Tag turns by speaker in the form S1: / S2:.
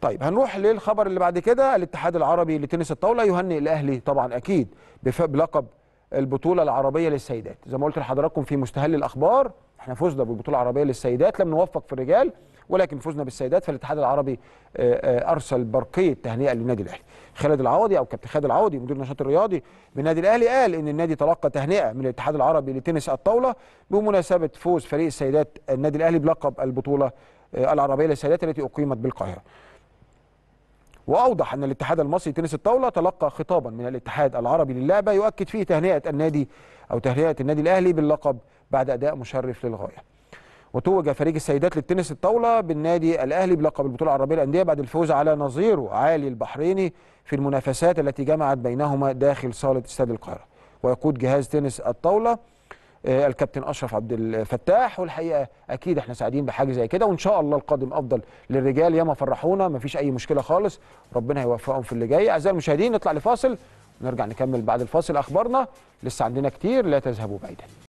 S1: طيب هنروح للخبر اللي بعد كده الاتحاد العربي لتنس الطاوله يهنئ الاهلي طبعا اكيد بلقب البطوله العربيه للسيدات زي ما قلت لحضراتكم في مستهل الاخبار احنا فزنا بالبطوله العربيه للسيدات لم نوفق في الرجال ولكن فزنا بالسيدات فالاتحاد العربي آه، آه، ارسل برقيه تهنئه للنادي الاهلي خالد العوضي او كابتن خالد العوضي مدير النشاط الرياضي بالنادي الاهلي قال ان النادي تلقى تهنئه من الاتحاد العربي لتنس الطاوله بمناسبه فوز فريق السيدات النادي الاهلي بلقب البطوله آه، العربيه للسيدات التي اقيمت بالقاهره واوضح ان الاتحاد المصري لتنس الطاوله تلقى خطابا من الاتحاد العربي للعبه يؤكد فيه تهنئه النادي او تهنئه النادي الاهلي باللقب بعد اداء مشرف للغايه. وتوج فريق السيدات للتنس الطاوله بالنادي الاهلي بلقب البطوله العربيه للانديه بعد الفوز على نظيره عالي البحريني في المنافسات التي جمعت بينهما داخل صاله استاد القاهره. ويقود جهاز تنس الطاوله آه، الكابتن اشرف عبد الفتاح والحقيقه اكيد احنا سعيدين بحاجه زي كده وان شاء الله القادم افضل للرجال ياما فرحونا مفيش اي مشكله خالص ربنا يوفقهم في اللي جاي اعزائي المشاهدين نطلع لفاصل ونرجع نكمل بعد الفاصل اخبارنا لسه عندنا كتير لا تذهبوا بعيدا